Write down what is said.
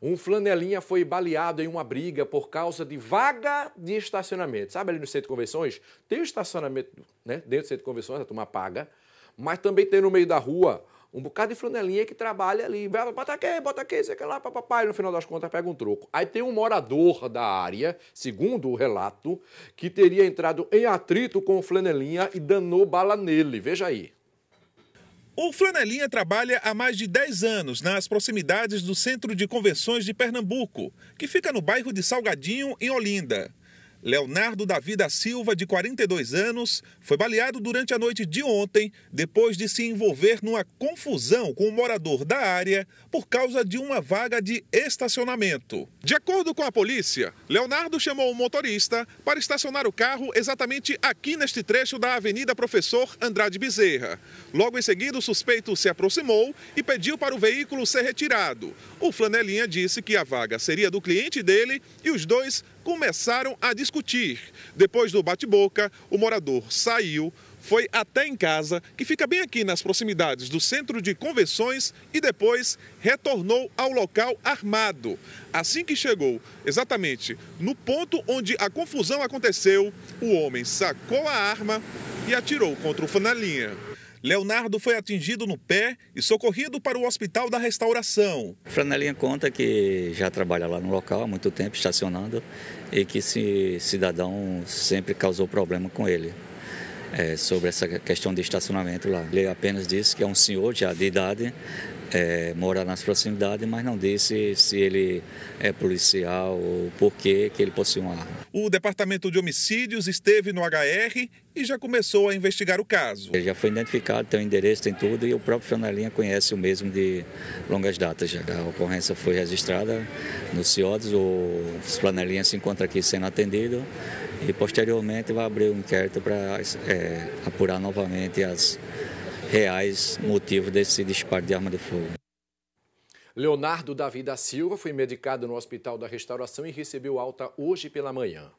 Um flanelinha foi baleado em uma briga por causa de vaga de estacionamento. Sabe ali no centro de convenções? Tem estacionamento né, dentro do centro de convenções, a turma paga, mas também tem no meio da rua um bocado de flanelinha que trabalha ali. Bota aqui, bota aqui, sei lá, papai. No final das contas, pega um troco. Aí tem um morador da área, segundo o relato, que teria entrado em atrito com o flanelinha e danou bala nele. Veja aí. O Flanelinha trabalha há mais de 10 anos nas proximidades do Centro de Convenções de Pernambuco, que fica no bairro de Salgadinho, em Olinda. Leonardo Davi da Silva, de 42 anos, foi baleado durante a noite de ontem, depois de se envolver numa confusão com um morador da área por causa de uma vaga de estacionamento. De acordo com a polícia, Leonardo chamou o motorista para estacionar o carro exatamente aqui neste trecho da Avenida Professor Andrade Bezerra. Logo em seguida, o suspeito se aproximou e pediu para o veículo ser retirado. O flanelinha disse que a vaga seria do cliente dele e os dois começaram a discutir. Depois do bate-boca, o morador saiu, foi até em casa, que fica bem aqui nas proximidades do centro de convenções, e depois retornou ao local armado. Assim que chegou, exatamente no ponto onde a confusão aconteceu, o homem sacou a arma e atirou contra o Fanalinha. Leonardo foi atingido no pé e socorrido para o Hospital da Restauração. Franelinha conta que já trabalha lá no local há muito tempo, estacionando, e que esse cidadão sempre causou problema com ele. É, sobre essa questão de estacionamento lá. Ele apenas disse que é um senhor já de idade, é, mora nas proximidades, mas não disse se ele é policial ou por que ele possui uma arma. O Departamento de Homicídios esteve no HR e já começou a investigar o caso. Ele já foi identificado, tem o endereço, tem tudo, e o próprio Flanelinha conhece o mesmo de longas datas já. A ocorrência foi registrada no CIODES, o Flanelinha se encontra aqui sendo atendido e posteriormente vai abrir um inquérito para é, apurar novamente as reais motivo desse disparo de arma de fogo. Leonardo Davi da Silva foi medicado no Hospital da Restauração e recebeu alta hoje pela manhã.